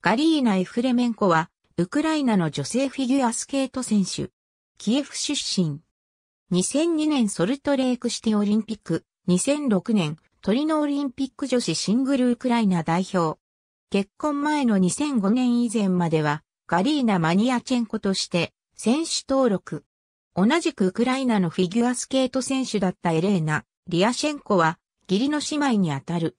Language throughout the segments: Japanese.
ガリーナ・エフレメンコは、ウクライナの女性フィギュアスケート選手。キエフ出身。2002年ソルトレークシティオリンピック、2006年トリノオリンピック女子シングルウクライナ代表。結婚前の2005年以前までは、ガリーナ・マニアチェンコとして、選手登録。同じくウクライナのフィギュアスケート選手だったエレーナ・リアシェンコは、義理の姉妹にあたる。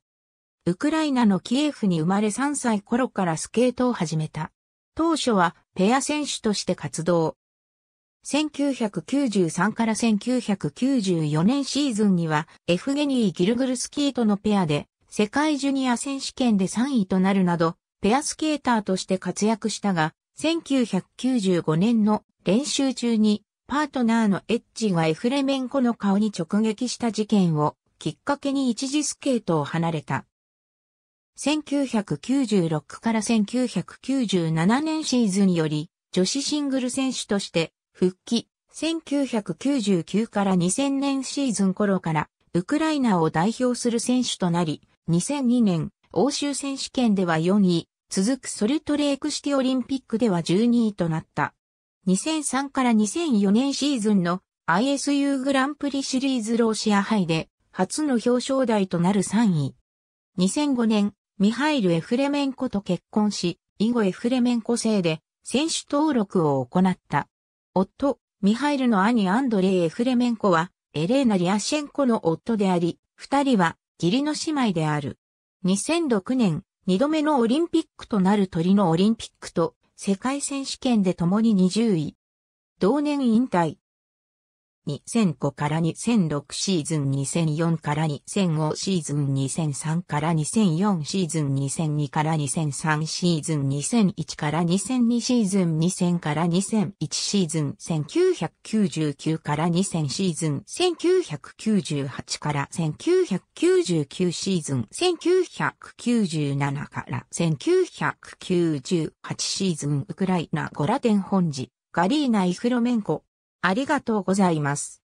ウクライナのキエフに生まれ3歳頃からスケートを始めた。当初はペア選手として活動。1993から1994年シーズンにはエフゲニー・ギルグルスキーとのペアで世界ジュニア選手権で3位となるなどペアスケーターとして活躍したが1995年の練習中にパートナーのエッジがエフレメンコの顔に直撃した事件をきっかけに一時スケートを離れた。1996から1997年シーズンにより、女子シングル選手として復帰、1999から2000年シーズン頃から、ウクライナを代表する選手となり、2002年、欧州選手権では4位、続くソルトレークシティオリンピックでは12位となった。2003から2004年シーズンの ISU グランプリシリーズローシア杯で初の表彰台となる3位。2005年ミハイル・エフレメンコと結婚し、以後エフレメンコ制で選手登録を行った。夫、ミハイルの兄アンドレイ・エフレメンコは、エレーナ・リアシェンコの夫であり、二人は義理の姉妹である。2006年、二度目のオリンピックとなる鳥のオリンピックと世界選手権で共に20位。同年引退。2005から2006シーズン2004から2005シーズン2003から2004シーズン2002から2003シーズン2001から2002シーズン2000から2001シーズン1999から2000シーズン1998から1999シーズン1997から1998シーズンウクライナゴラテン本寺ガリーナ・イフロメンコありがとうございます。